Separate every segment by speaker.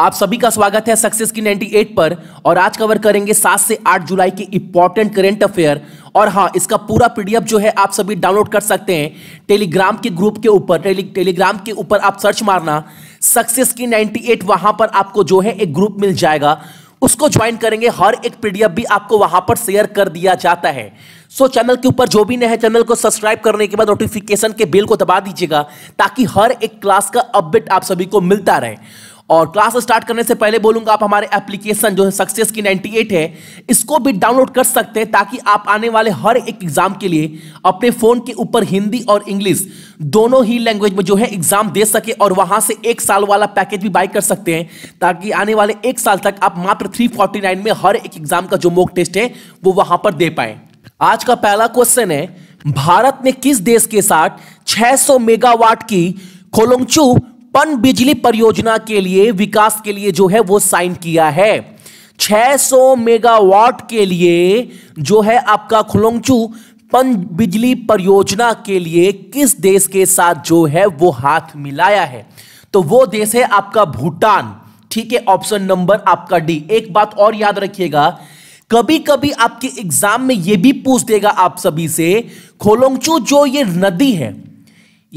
Speaker 1: आप सभी का स्वागत है सक्सेस की 98 पर और आज कवर करेंगे 7 से 8 जुलाई के इंपॉर्टेंट करेंट अफेयर और हाँ इसका पूरा पीडीएफ जो है आप सभी डाउनलोड कर सकते हैं टेलीग्राम के ग्रुप के ऊपर टेली, टेलीग्राम के ऊपर आप सर्च मारना सक्सेस की 98 वहां पर आपको जो है एक ग्रुप मिल जाएगा उसको ज्वाइन करेंगे हर एक पीडीएफ भी आपको वहां पर शेयर कर दिया जाता है सो so, चैनल के ऊपर जो भी नए है चैनल को सब्सक्राइब करने के बाद नोटिफिकेशन के बिल को दबा दीजिएगा ताकि हर एक क्लास का अपडेट आप सभी को मिलता रहे और क्लास स्टार्ट करने से पहले बोलूंगा आप हमारे एप्लीकेशन जो है सक्सेस की 98 है इसको भी डाउनलोड कर सकते हैं ताकि आप आने वाले हर एक एग्जाम के लिए अपने फोन के ऊपर हिंदी और इंग्लिश दोनों ही लैंग्वेज में जो है एग्जाम दे सके और वहां से एक साल वाला पैकेज भी बाई कर सकते हैं ताकि आने वाले एक साल तक आप मात्र थ्री में हर एक एग्जाम का जो मोक टेस्ट है वो वहां पर दे पाए आज का पहला क्वेश्चन है भारत ने किस देश के साथ 600 मेगावाट की कोलोंगचू पन बिजली परियोजना के लिए विकास के लिए जो है वो साइन किया है 600 मेगावाट के लिए जो है आपका खुलोंगचू पन बिजली परियोजना के लिए किस देश के साथ जो है वो हाथ मिलाया है तो वो देश है आपका भूटान ठीक है ऑप्शन नंबर आपका डी एक बात और याद रखिएगा कभी कभी आपके एग्जाम में यह भी पूछ देगा आप सभी से खोलोंगचू जो ये नदी है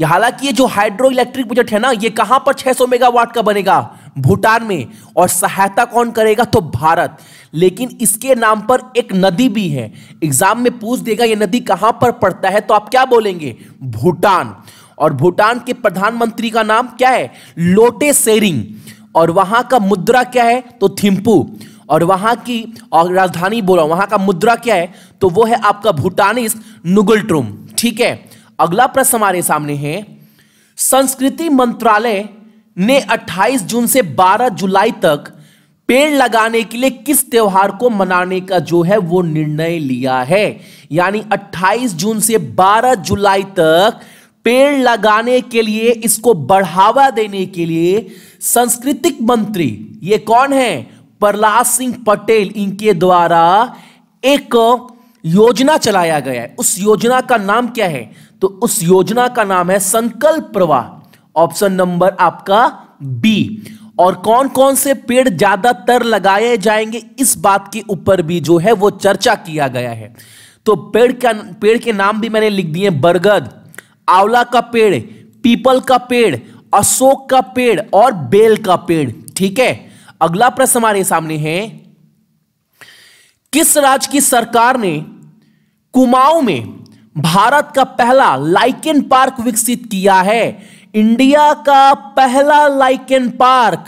Speaker 1: हालांकि ये जो हाइड्रो इलेक्ट्रिक प्रोजेक्ट है ना ये कहां पर 600 मेगावाट का बनेगा भूटान में और सहायता कौन करेगा तो भारत लेकिन इसके नाम पर एक नदी भी है एग्जाम में पूछ देगा ये नदी कहां पर पड़ता है तो आप क्या बोलेंगे भूटान और भूटान के प्रधानमंत्री का नाम क्या है लोटे सेरिंग और वहां का मुद्रा क्या है तो थिम्पू और वहां की और राजधानी बोला वहां का मुद्रा क्या है तो वो है आपका भूटानिस नुगुल ठीक है अगला प्रश्न हमारे सामने है संस्कृति मंत्रालय ने 28 जून से 12 जुलाई तक पेड़ लगाने के लिए किस त्यौहार को मनाने का जो है वो निर्णय लिया है यानी 28 जून से 12 जुलाई तक पेड़ लगाने के लिए इसको बढ़ावा देने के लिए सांस्कृतिक मंत्री ये कौन है प्रहलाद सिंह पटेल इनके द्वारा एक योजना चलाया गया है उस योजना का नाम क्या है तो उस योजना का नाम है संकल्प प्रवाह ऑप्शन नंबर आपका बी और कौन कौन से पेड़ ज्यादातर लगाए जाएंगे इस बात के ऊपर भी जो है वो चर्चा किया गया है तो पेड़ का पेड़ के नाम भी मैंने लिख दिए बरगद आंवला का पेड़ पीपल का पेड़ अशोक का पेड़ और बेल का पेड़ ठीक है अगला प्रश्न हमारे सामने है किस राज्य की सरकार ने कुमाऊं में भारत का पहला लाइकेन पार्क विकसित किया है इंडिया का पहला लाइकेन पार्क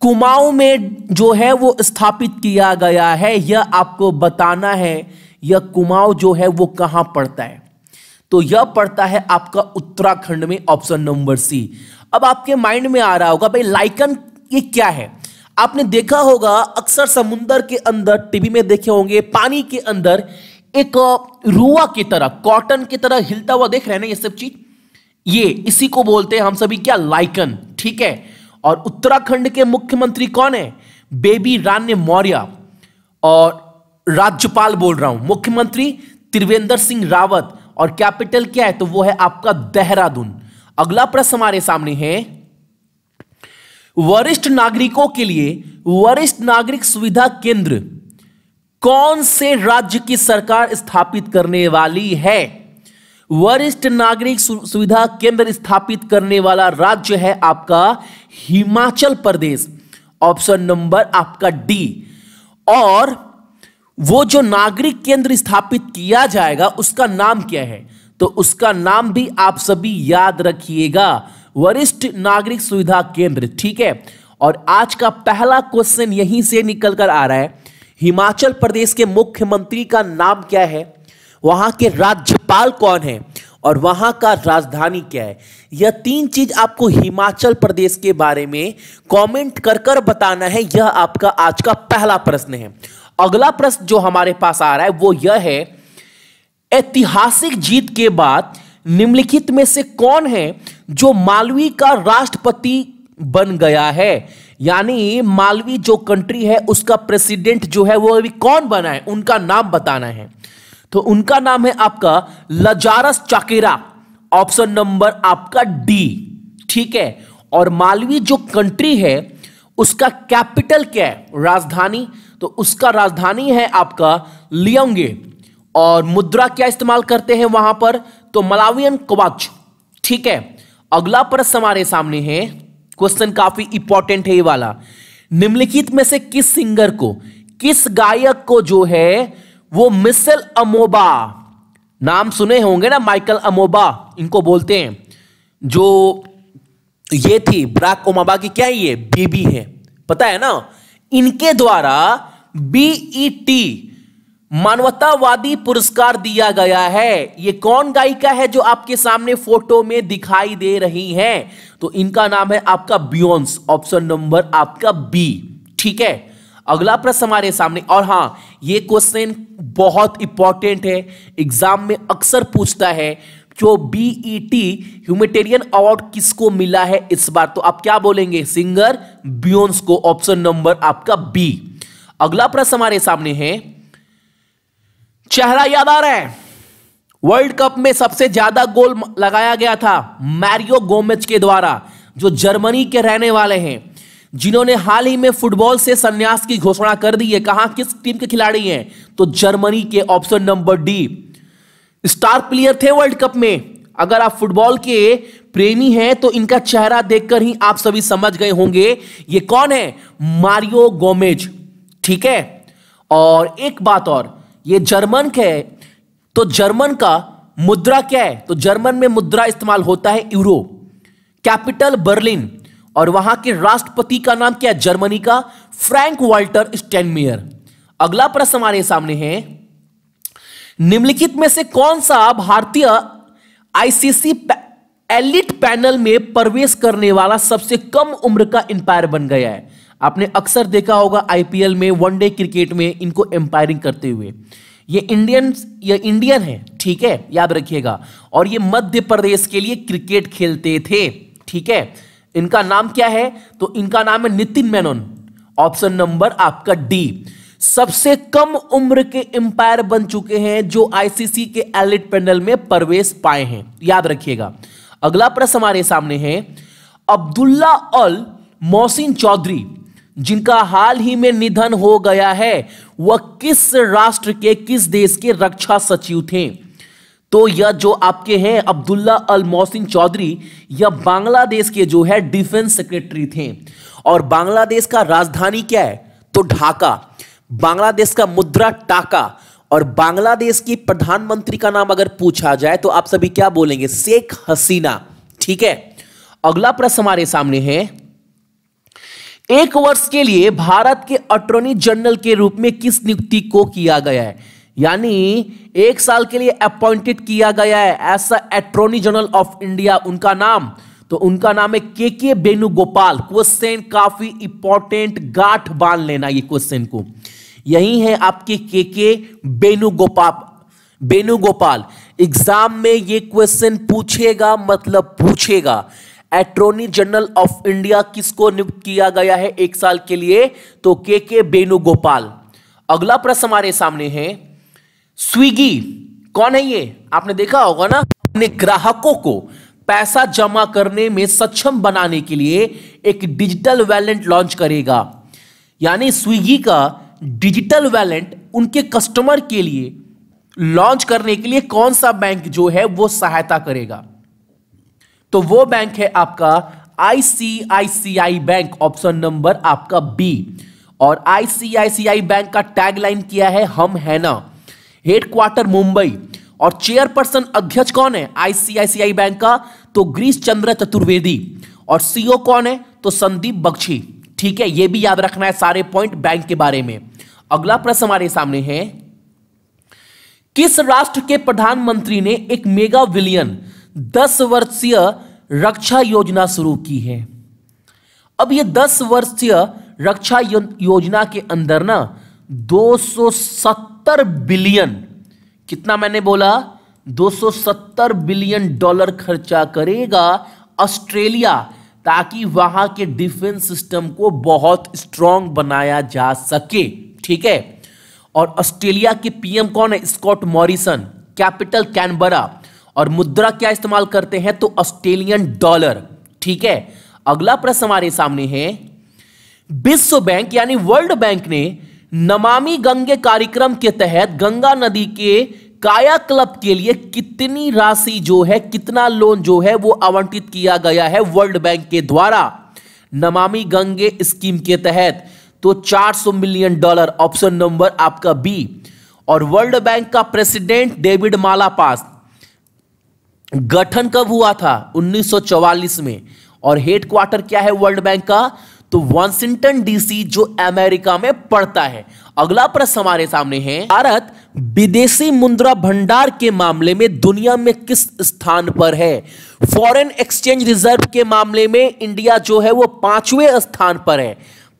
Speaker 1: कुमाऊं में जो है वो स्थापित किया गया है यह आपको बताना है यह कुमाऊं जो है वो कहां पड़ता है तो यह पड़ता है आपका उत्तराखंड में ऑप्शन नंबर सी अब आपके माइंड में आ रहा होगा भाई लाइकन ये क्या है आपने देखा होगा अक्सर समुंदर के अंदर टीवी में देखे होंगे पानी के अंदर एक रुआ की तरह कॉटन की तरह हिलता हुआ देख रहे हैं ना ये सब चीज ये इसी को बोलते हैं हम सभी क्या लाइकन ठीक है और उत्तराखंड के मुख्यमंत्री कौन है बेबी रान्य मौर्य और राज्यपाल बोल रहा हूं मुख्यमंत्री त्रिवेंद्र सिंह रावत और कैपिटल क्या है तो वो है आपका देहरादून अगला प्रश्न हमारे सामने है वरिष्ठ नागरिकों के लिए वरिष्ठ नागरिक सुविधा केंद्र कौन से राज्य की सरकार स्थापित करने वाली है वरिष्ठ नागरिक सुविधा केंद्र स्थापित करने वाला राज्य है आपका हिमाचल प्रदेश ऑप्शन नंबर आपका डी और वो जो नागरिक केंद्र स्थापित किया जाएगा उसका नाम क्या है तो उसका नाम भी आप सभी याद रखिएगा वरिष्ठ नागरिक सुविधा केंद्र ठीक है और आज का पहला क्वेश्चन यहीं से निकल कर आ रहा है हिमाचल प्रदेश के मुख्यमंत्री का नाम क्या है वहां के राज्यपाल कौन है और वहां का राजधानी क्या है यह तीन चीज आपको हिमाचल प्रदेश के बारे में कमेंट कर कर बताना है यह आपका आज का पहला प्रश्न है अगला प्रश्न जो हमारे पास आ रहा है वो यह है ऐतिहासिक जीत के बाद निम्नलिखित में से कौन है जो मालवी का राष्ट्रपति बन गया है यानी मालवी जो कंट्री है उसका प्रेसिडेंट जो है वो अभी कौन बना है उनका नाम बताना है तो उनका नाम है आपका लजारस चाकेरा ऑप्शन नंबर आपका डी ठीक है और मालवी जो कंट्री है उसका कैपिटल क्या है राजधानी तो उसका राजधानी है आपका लियोंगे और मुद्रा क्या इस्तेमाल करते हैं वहां पर तो मलावियन क्वाच ठीक है अगला प्रश्न हमारे सामने है क्वेश्चन काफी इंपॉर्टेंट है ये वाला निम्नलिखित में से किस सिंगर को किस गायक को जो है वो मिसल अमोबा नाम सुने होंगे ना माइकल अमोबा इनको बोलते हैं जो ये थी ब्राक ओमाबा की क्या है ये बीबी है पता है ना इनके द्वारा बीई टी e मानवतावादी पुरस्कार दिया गया है ये कौन गायिका है जो आपके सामने फोटो में दिखाई दे रही हैं तो इनका नाम है आपका बियॉन्स ऑप्शन नंबर आपका बी ठीक है अगला प्रश्न हमारे सामने और हाँ ये क्वेश्चन बहुत इंपॉर्टेंट है एग्जाम में अक्सर पूछता है जो बीईटी ह्यूमेटेरियन अवार्ड किसको मिला है इस बार तो आप क्या बोलेंगे सिंगर बियोन्स को ऑप्शन नंबर आपका बी अगला प्रश्न हमारे सामने है चेहरा याद आ रहा है वर्ल्ड कप में सबसे ज्यादा गोल लगाया गया था मैरियो गोमेज के द्वारा जो जर्मनी के रहने वाले हैं जिन्होंने हाल ही में फुटबॉल से संन्यास की घोषणा कर दी है कहा किस टीम के खिलाड़ी हैं तो जर्मनी के option number D star player थे वर्ल्ड कप में अगर आप फुटबॉल के प्रेमी हैं तो इनका चेहरा देखकर ही आप सभी समझ गए होंगे ये कौन है मारियो गोमेज ठीक है और एक बात और ये जर्मन के है तो जर्मन का मुद्रा क्या है तो जर्मन में मुद्रा इस्तेमाल होता है यूरो कैपिटल बर्लिन और वहां के राष्ट्रपति का नाम क्या है जर्मनी का फ्रैंक वाल्टर स्टेनमियर अगला प्रश्न हमारे सामने है निम्नलिखित में से कौन सा भारतीय आईसीसी एलिट पैनल में प्रवेश करने वाला सबसे कम उम्र का एंपायर बन गया है आपने अक्सर देखा होगा आईपीएल में वनडे क्रिकेट में इनको एम्पायरिंग करते हुए ये इंडियन ये इंडियन है ठीक है याद रखिएगा और ये मध्य प्रदेश के लिए क्रिकेट खेलते थे ठीक है इनका नाम क्या है तो इनका नाम है नितिन मेनन ऑप्शन नंबर आपका डी सबसे कम उम्र के एम्पायर बन चुके हैं जो आईसीसी के एलिट पैनल में प्रवेश पाए हैं याद रखिएगा अगला प्रश्न हमारे सामने है अब्दुल्ला अल मोहसिन चौधरी जिनका हाल ही में निधन हो गया है वह किस राष्ट्र के किस देश के रक्षा सचिव थे तो यह जो आपके हैं अब्दुल्ला अल मोहसिन चौधरी यह बांग्लादेश के जो है डिफेंस सेक्रेटरी थे और बांग्लादेश का राजधानी क्या है तो ढाका बांग्लादेश का मुद्रा टाका और बांग्लादेश की प्रधानमंत्री का नाम अगर पूछा जाए तो आप सभी क्या बोलेंगे शेख हसीना ठीक है अगला प्रश्न हमारे सामने है एक वर्ष के लिए भारत के अटॉर्नी जनरल के रूप में किस नियुक्ति को किया गया है यानी एक साल के लिए अपॉइंटेड किया गया है ऐसा अटॉर्नी जनरल ऑफ इंडिया उनका नाम तो उनका नाम है के के वेणुगोपाल क्वेश्चन काफी इंपॉर्टेंट गांठ बांध लेना ये क्वेश्चन को यही है आपके के के वेणुगोपाल वेणुगोपाल एग्जाम में ये क्वेश्चन पूछेगा मतलब पूछेगा एट्रोनी जनरल ऑफ इंडिया किसको नियुक्त किया गया है एक साल के लिए तो के के वेणुगोपाल अगला प्रश्न हमारे सामने है स्विगी कौन है ये आपने देखा होगा ना अपने ग्राहकों को पैसा जमा करने में सक्षम बनाने के लिए एक डिजिटल वैलेंट लॉन्च करेगा यानी स्विगी का डिजिटल वैलेंट उनके कस्टमर के लिए लॉन्च करने के लिए कौन सा बैंक जो है वो सहायता करेगा तो वो बैंक है आपका आईसीआईसीआई बैंक ऑप्शन नंबर आपका बी और आईसीआईसीआई बैंक का टैगलाइन किया है हम है ना हेडक्वार्टर मुंबई और चेयरपर्सन अध्यक्ष कौन है आईसीआईसीआई बैंक का तो ग्रीश चंद्र चतुर्वेदी और सीओ e कौन है तो संदीप बख्शी ठीक है ये भी याद रखना है सारे पॉइंट बैंक के बारे में अगला प्रश्न हमारे सामने है किस राष्ट्र के प्रधानमंत्री ने एक मेगा विलियन दस वर्षीय रक्षा योजना शुरू की है अब ये दस वर्षीय रक्षा योजना के अंदर ना 270 बिलियन कितना मैंने बोला 270 बिलियन डॉलर खर्चा करेगा ऑस्ट्रेलिया ताकि वहां के डिफेंस सिस्टम को बहुत स्ट्रांग बनाया जा सके ठीक है और ऑस्ट्रेलिया के पीएम कौन है स्कॉट मॉरिसन कैपिटल कैनबरा और मुद्रा क्या इस्तेमाल करते हैं तो ऑस्ट्रेलियन डॉलर ठीक है अगला प्रश्न हमारे सामने है विश्व बैंक यानी वर्ल्ड बैंक ने नमामि गंगे कार्यक्रम के तहत गंगा नदी के काया क्लब के लिए कितनी राशि जो है कितना लोन जो है वो आवंटित किया गया है वर्ल्ड बैंक के द्वारा नमामि गंगे स्कीम के तहत तो 400 मिलियन डॉलर ऑप्शन नंबर आपका बी और वर्ल्ड बैंक का प्रेसिडेंट डेविड मालापास गठन कब हुआ था 1944 में और हेडक्वार्टर क्या है वर्ल्ड बैंक का तो वॉशिंगटन डीसी जो अमेरिका में पड़ता है अगला प्रश्न हमारे सामने है भारत विदेशी मुद्रा भंडार के मामले में दुनिया में किस स्थान पर है फॉरेन एक्सचेंज रिजर्व के मामले में इंडिया जो है वो पांचवें स्थान पर है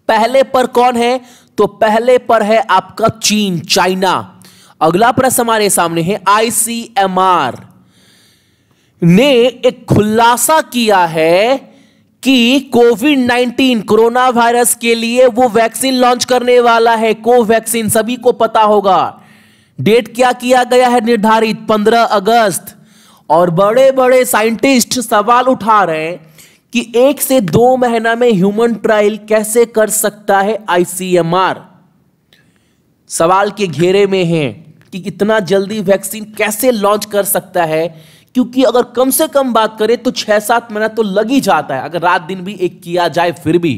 Speaker 1: पहले पर कौन है तो पहले पर है आपका चीन चाइना अगला प्रश्न हमारे सामने है आईसीएमआर ने एक खुलासा किया है कि कोविड 19 कोरोना वायरस के लिए वो वैक्सीन लॉन्च करने वाला है कोवैक्सीन सभी को पता होगा डेट क्या किया गया है निर्धारित 15 अगस्त और बड़े बड़े साइंटिस्ट सवाल उठा रहे हैं कि एक से दो महीना में ह्यूमन ट्रायल कैसे कर सकता है आईसीएमआर सवाल के घेरे में है कि इतना जल्दी वैक्सीन कैसे लॉन्च कर सकता है क्योंकि अगर कम से कम बात करें तो छह सात महीना तो लग ही जाता है अगर रात दिन भी एक किया जाए फिर भी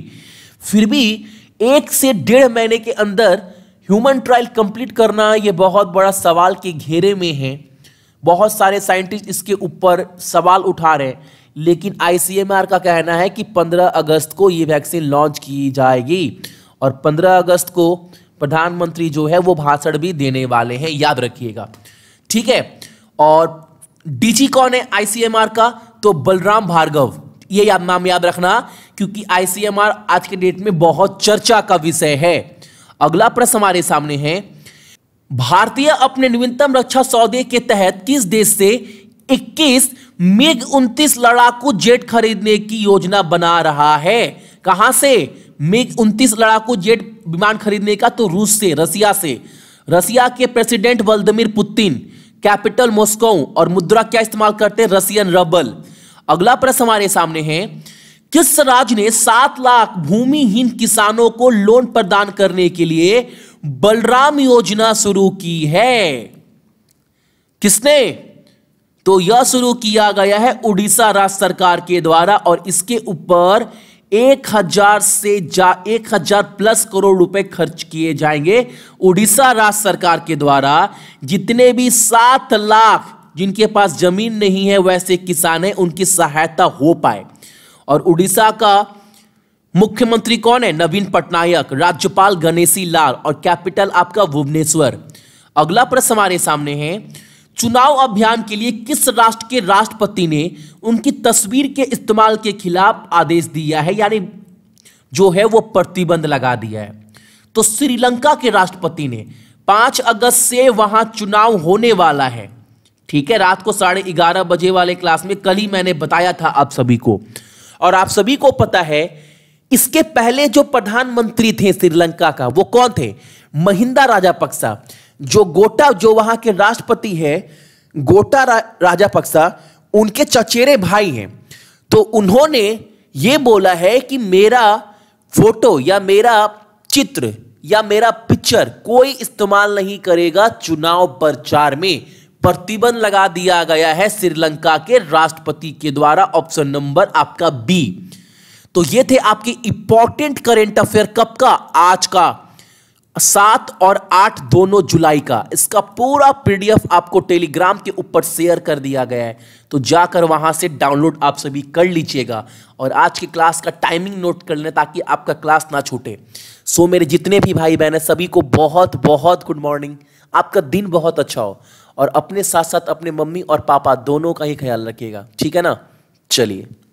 Speaker 1: फिर भी एक से डेढ़ महीने के अंदर ह्यूमन ट्रायल कंप्लीट करना यह बहुत बड़ा सवाल के घेरे में है बहुत सारे साइंटिस्ट इसके ऊपर सवाल उठा रहे हैं लेकिन आईसीएमआर का कहना है कि 15 अगस्त को ये वैक्सीन लॉन्च की जाएगी और 15 अगस्त को प्रधानमंत्री जो है वो भाषण भी देने वाले हैं याद रखिएगा ठीक है और डीजी कौन है आईसीएमआर का तो बलराम भार्गव ये याद नाम याद रखना क्योंकि आईसीएमआर आज के डेट में बहुत चर्चा का विषय है अगला प्रश्न हमारे सामने है भारतीय अपने न्यूनतम रक्षा सौदे के तहत किस देश से 21 मिग 29 लड़ाकू जेट खरीदने की योजना बना रहा है कहां से मिग 29 लड़ाकू जेट विमान खरीदने का तो रूस से रसिया से रसिया के president Vladimir Putin capital Moscow और मुद्रा क्या इस्तेमाल करते हैं रसियन रबल अगला प्रश्न हमारे सामने है किस राज्य ने सात लाख भूमिहीन किसानों को लोन प्रदान करने के लिए बलराम योजना शुरू की है किसने तो यह शुरू किया गया है उड़ीसा राज्य सरकार के द्वारा और इसके ऊपर एक हजार से जा एक हजार प्लस करोड़ रुपए खर्च किए जाएंगे उड़ीसा राज्य सरकार के द्वारा जितने भी सात लाख जिनके पास जमीन नहीं है वैसे किसान है उनकी सहायता हो पाए और उड़ीसा का मुख्यमंत्री कौन है नवीन पटनायक राज्यपाल गणेशी लाल और कैपिटल आपका भुवनेश्वर अगला प्रश्न हमारे सामने है चुनाव अभियान के लिए किस राष्ट्र के राष्ट्रपति ने उनकी तस्वीर के इस्तेमाल के खिलाफ आदेश दिया है यानी जो है वो प्रतिबंध लगा दिया है तो श्रीलंका के राष्ट्रपति ने पांच अगस्त से वहां चुनाव होने वाला है ठीक है रात को साढ़े ग्यारह बजे वाले क्लास में कल ही मैंने बताया था आप सभी को और आप सभी को पता है इसके पहले जो प्रधानमंत्री थे श्रीलंका का वो कौन थे महिंदा राजा पक्सा जो गोटा जो वहां के राष्ट्रपति है गोटा रा, राजा पक्सा उनके चचेरे भाई हैं तो उन्होंने ये बोला है कि मेरा फोटो या मेरा चित्र या मेरा पिक्चर कोई इस्तेमाल नहीं करेगा चुनाव प्रचार में प्रतिबंध लगा दिया गया है श्रीलंका के राष्ट्रपति के द्वारा ऑप्शन नंबर आपका बी तो ये थे आपके इंपॉर्टेंट करेंट अफेयर कब का आज का सात और आठ दोनों जुलाई का इसका पूरा पीडीएफ आपको टेलीग्राम के ऊपर शेयर कर दिया गया है तो जाकर वहां से डाउनलोड आप सभी कर लीजिएगा और आज की क्लास का टाइमिंग नोट कर लें ताकि आपका क्लास ना छूटे सो मेरे जितने भी भाई बहन हैं सभी को बहुत बहुत गुड मॉर्निंग आपका दिन बहुत अच्छा हो और अपने साथ साथ अपने मम्मी और पापा दोनों का ही ख्याल रखिएगा ठीक है ना चलिए